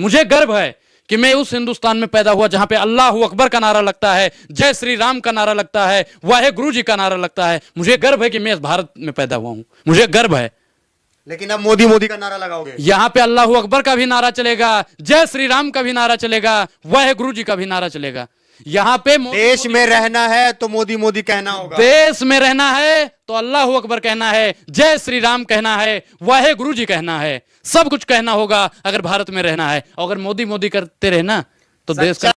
मुझे गर्व है कि मैं उस हिंदुस्तान में पैदा हुआ जहां पे अल्लाह अकबर का नारा लगता है जय श्री राम का नारा लगता है वाहे गुरु जी का नारा लगता है मुझे गर्व है कि मैं इस भारत में पैदा हुआ हूं मुझे गर्व है लेकिन अब मोदी मोदी का नारा लगाओगे यहाँ पे अल्लाह अकबर का भी नारा चलेगा जय श्री राम का भी नारा चलेगा वह गुरु जी का भी नारा चलेगा यहाँ पे देश में रहना है तो मोदी मोदी कहना होगा देश में रहना है तो अल्लाह अकबर कहना है जय श्री राम कहना है वाहे गुरु जी कहना है सब कुछ कहना होगा अगर भारत में रहना है अगर मोदी मोदी करते रहना तो देश का